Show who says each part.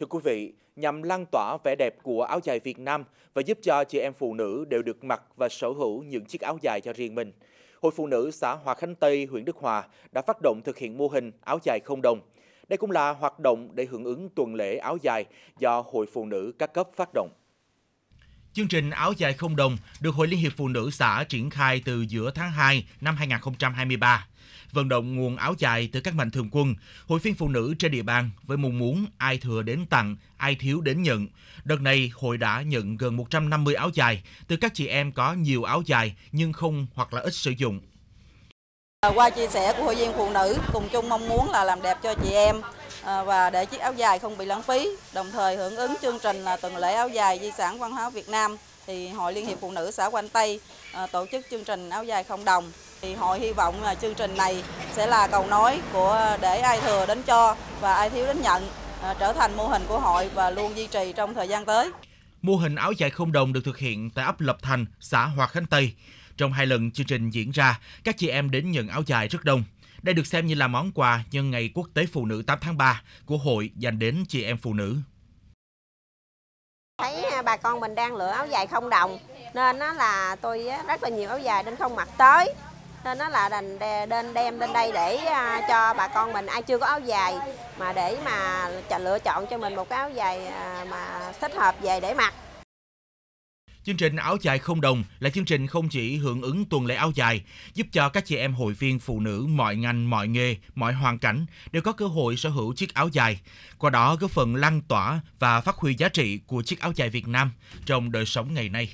Speaker 1: Thưa quý vị, nhằm lan tỏa vẻ đẹp của áo dài Việt Nam và giúp cho chị em phụ nữ đều được mặc và sở hữu những chiếc áo dài cho riêng mình, Hội Phụ nữ xã Hòa Khánh Tây, huyện Đức Hòa đã phát động thực hiện mô hình áo dài không đồng. Đây cũng là hoạt động để hưởng ứng tuần lễ áo dài do Hội Phụ nữ các cấp phát động. Chương trình Áo dài không đồng được Hội Liên hiệp Phụ nữ xã triển khai từ giữa tháng 2 năm 2023 vận động nguồn áo dài từ các mạnh thường quân, hội viên phụ nữ trên địa bàn với mong muốn ai thừa đến tặng, ai thiếu đến nhận. Đợt này, hội đã nhận gần 150 áo dài từ các chị em có nhiều áo dài nhưng không hoặc là ít sử dụng.
Speaker 2: Ờ, qua chia sẻ của hội viên phụ nữ cùng chung mong muốn là làm đẹp cho chị em ờ, và để chiếc áo dài không bị lãng phí, đồng thời hưởng ứng chương trình là tuần lễ áo dài di sản văn hóa Việt Nam thì Hội Liên hiệp Phụ nữ xã Quanh Tây ờ, tổ chức chương trình áo dài không đồng. Thì hội hy vọng là chương trình này sẽ là cầu nối của để ai thừa đến cho và ai thiếu đến nhận trở thành mô hình của hội và luôn duy trì trong thời gian tới.
Speaker 1: Mô hình áo dài không đồng được thực hiện tại ấp Lập Thành, xã Hòa Khánh Tây. Trong hai lần chương trình diễn ra, các chị em đến nhận áo dài rất đông. Đây được xem như là món quà nhân ngày Quốc tế Phụ nữ 8 tháng 3 của hội dành đến chị em phụ nữ.
Speaker 3: Thấy à, bà con mình đang lựa áo dài không đồng nên nó là tôi rất là nhiều áo dài nên không mặc tới nên nó là đành đem đem lên đây để à, cho bà con mình ai chưa có áo dài mà để mà lựa chọn cho mình một cái áo dài à, mà thích hợp về để mặc
Speaker 1: Chương trình áo dài không đồng là chương trình không chỉ hưởng ứng tuần lễ áo dài, giúp cho các chị em hội viên phụ nữ mọi ngành, mọi nghề, mọi hoàn cảnh đều có cơ hội sở hữu chiếc áo dài, qua đó góp phần lan tỏa và phát huy giá trị của chiếc áo dài Việt Nam trong đời sống ngày nay.